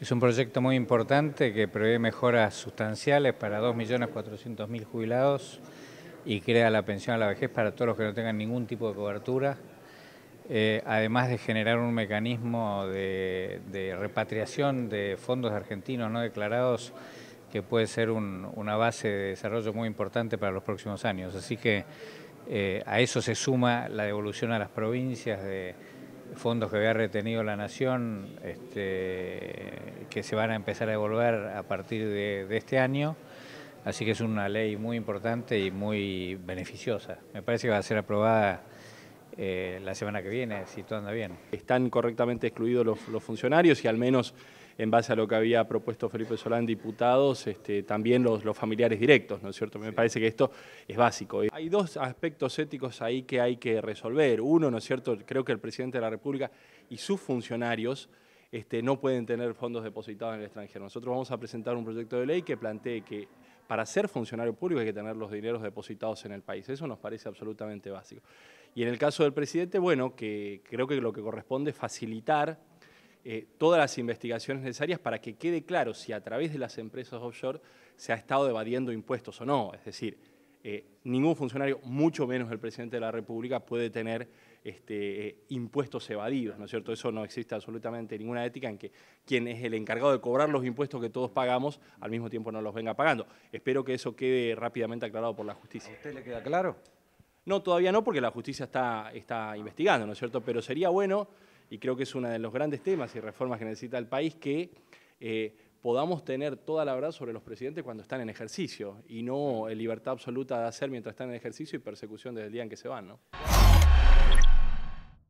Es un proyecto muy importante que prevé mejoras sustanciales para 2.400.000 jubilados y crea la pensión a la vejez para todos los que no tengan ningún tipo de cobertura, eh, además de generar un mecanismo de, repatriación de fondos argentinos no declarados que puede ser una base de desarrollo muy importante para los próximos años. Así que eh, a eso se suma la devolución a las provincias de fondos que había retenido la Nación, este, que se van a empezar a devolver a partir de, de este año. Así que es una ley muy importante y muy beneficiosa. Me parece que va a ser aprobada eh, la semana que viene, si todo anda bien. Están correctamente excluidos los, funcionarios y al menos en base a lo que había propuesto Felipe Solán, diputados, este, también los, familiares directos, ¿no es cierto? Me parece que esto es básico. Hay dos aspectos éticos ahí que hay que resolver. Uno, ¿no es cierto? Creo que el presidente de la República y sus funcionarios este, no pueden tener fondos depositados en el extranjero. Nosotros vamos a presentar un proyecto de ley que plantee que para ser funcionario público hay que tener los dineros depositados en el país. Eso nos parece absolutamente básico. Y en el caso del presidente, bueno, que creo que lo que corresponde es facilitar eh, todas las investigaciones necesarias para que quede claro si a través de las empresas offshore se ha estado evadiendo impuestos o no. Es decir, eh, ningún funcionario, mucho menos el presidente de la República, puede tener este, eh, impuestos evadidos, ¿no es cierto? Eso no existe absolutamente ninguna ética en que quien es el encargado de cobrar los impuestos que todos pagamos, al mismo tiempo no los venga pagando. Espero que eso quede rápidamente aclarado por la justicia. ¿A usted le queda claro? No, todavía no, porque la justicia está, está investigando, ¿no es cierto? Pero sería bueno, y creo que es uno de los grandes temas y reformas que necesita el país, que eh, podamos tener toda la verdad sobre los presidentes cuando están en ejercicio y no libertad absoluta de hacer mientras están en ejercicio y persecución desde el día en que se van, ¿no?